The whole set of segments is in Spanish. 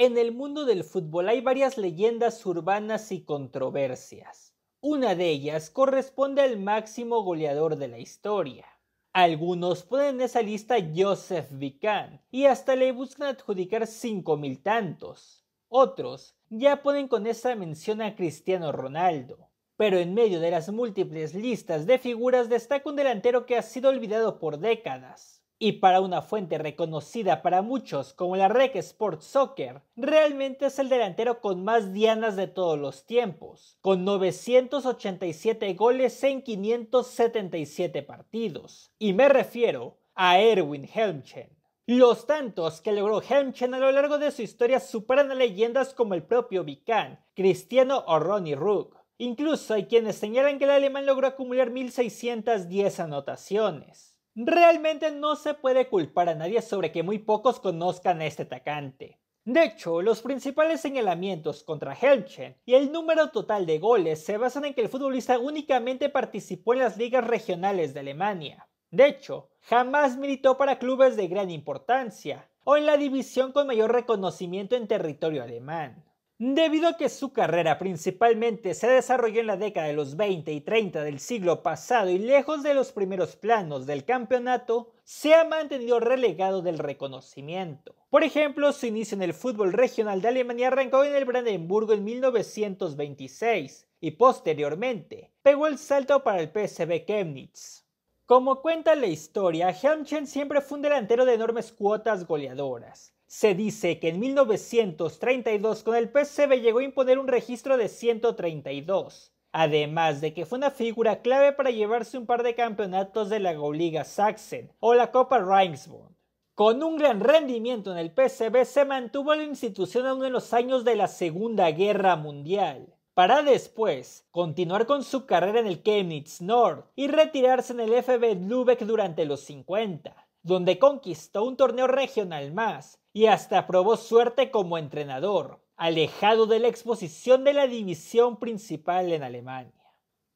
En el mundo del fútbol hay varias leyendas urbanas y controversias. Una de ellas corresponde al máximo goleador de la historia. Algunos ponen en esa lista Joseph Bican y hasta le buscan adjudicar 5.000 tantos. Otros ya ponen con esa mención a Cristiano Ronaldo. Pero en medio de las múltiples listas de figuras destaca un delantero que ha sido olvidado por décadas, y para una fuente reconocida para muchos como la Rec Sports Soccer, realmente es el delantero con más dianas de todos los tiempos, con 987 goles en 577 partidos. Y me refiero a Erwin Helmchen. Los tantos que logró Helmchen a lo largo de su historia superan a leyendas como el propio Vicán, Cristiano o Ronnie Rook. Incluso hay quienes señalan que el alemán logró acumular 1610 anotaciones. Realmente no se puede culpar a nadie sobre que muy pocos conozcan a este atacante. De hecho, los principales señalamientos contra Helchen y el número total de goles se basan en que el futbolista únicamente participó en las ligas regionales de Alemania. De hecho, jamás militó para clubes de gran importancia o en la división con mayor reconocimiento en territorio alemán. Debido a que su carrera principalmente se desarrolló en la década de los 20 y 30 del siglo pasado y lejos de los primeros planos del campeonato, se ha mantenido relegado del reconocimiento. Por ejemplo, su inicio en el fútbol regional de Alemania arrancó en el Brandenburgo en 1926 y posteriormente pegó el salto para el PSV Chemnitz. Como cuenta la historia, Helmchen siempre fue un delantero de enormes cuotas goleadoras, se dice que en 1932 con el PCB llegó a imponer un registro de 132, además de que fue una figura clave para llevarse un par de campeonatos de la Gauliga Sachsen o la Copa Reichsbund. Con un gran rendimiento en el PCB se mantuvo la institución aún en los años de la Segunda Guerra Mundial, para después continuar con su carrera en el Chemnitz Nord y retirarse en el FB Lübeck durante los 50 donde conquistó un torneo regional más y hasta probó suerte como entrenador, alejado de la exposición de la división principal en Alemania.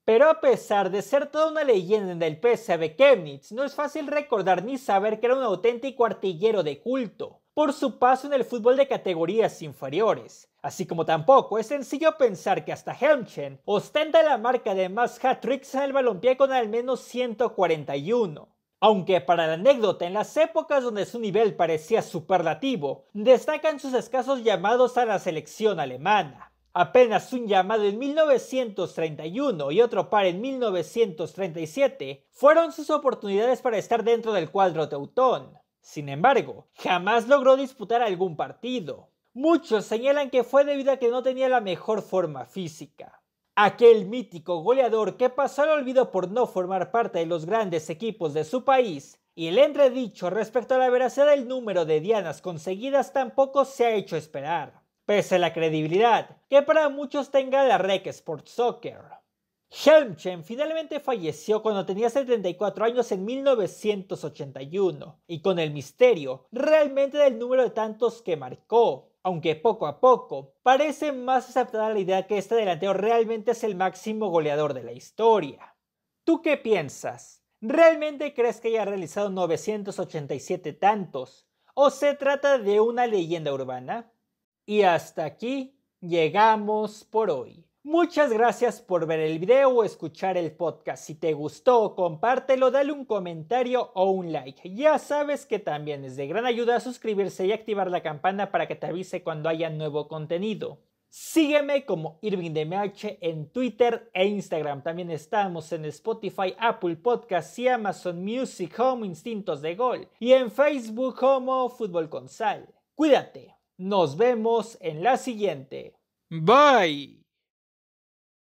Pero a pesar de ser toda una leyenda en del PSV Chemnitz, no es fácil recordar ni saber que era un auténtico artillero de culto por su paso en el fútbol de categorías inferiores. Así como tampoco es sencillo pensar que hasta Helmchen ostenta la marca de más hat-tricks en el balompié con al menos 141. Aunque para la anécdota, en las épocas donde su nivel parecía superlativo, destacan sus escasos llamados a la selección alemana. Apenas un llamado en 1931 y otro par en 1937 fueron sus oportunidades para estar dentro del cuadro teutón. Sin embargo, jamás logró disputar algún partido. Muchos señalan que fue debido a que no tenía la mejor forma física. Aquel mítico goleador que pasó al olvido por no formar parte de los grandes equipos de su país y el entredicho respecto a la veracidad del número de dianas conseguidas tampoco se ha hecho esperar, pese a la credibilidad que para muchos tenga la Rec Sports Soccer. Helmchen finalmente falleció cuando tenía 74 años en 1981 y con el misterio realmente del número de tantos que marcó, aunque poco a poco, parece más aceptada la idea que este delantero realmente es el máximo goleador de la historia. ¿Tú qué piensas? ¿Realmente crees que haya realizado 987 tantos? ¿O se trata de una leyenda urbana? Y hasta aquí llegamos por hoy. Muchas gracias por ver el video o escuchar el podcast. Si te gustó, compártelo, dale un comentario o un like. Ya sabes que también es de gran ayuda suscribirse y activar la campana para que te avise cuando haya nuevo contenido. Sígueme como IrvingDMH en Twitter e Instagram. También estamos en Spotify, Apple Podcasts y Amazon Music Home Instintos de Gol. Y en Facebook como Fútbol con Sal. Cuídate. Nos vemos en la siguiente. Bye.